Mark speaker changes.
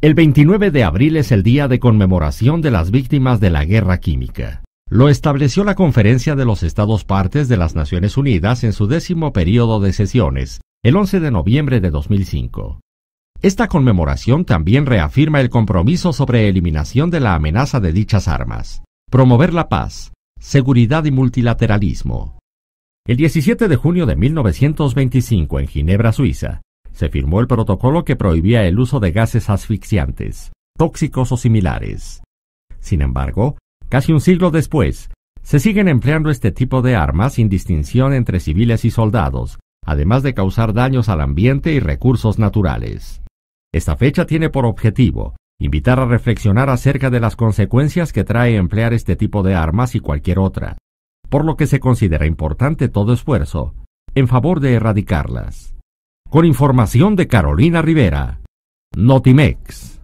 Speaker 1: El 29 de abril es el día de conmemoración de las víctimas de la guerra química. Lo estableció la Conferencia de los Estados Partes de las Naciones Unidas en su décimo período de sesiones, el 11 de noviembre de 2005. Esta conmemoración también reafirma el compromiso sobre eliminación de la amenaza de dichas armas, promover la paz, seguridad y multilateralismo. El 17 de junio de 1925 en Ginebra, Suiza, se firmó el protocolo que prohibía el uso de gases asfixiantes, tóxicos o similares. Sin embargo, casi un siglo después, se siguen empleando este tipo de armas sin distinción entre civiles y soldados, además de causar daños al ambiente y recursos naturales. Esta fecha tiene por objetivo invitar a reflexionar acerca de las consecuencias que trae emplear este tipo de armas y cualquier otra, por lo que se considera importante todo esfuerzo en favor de erradicarlas. Con información de Carolina Rivera.
Speaker 2: Notimex.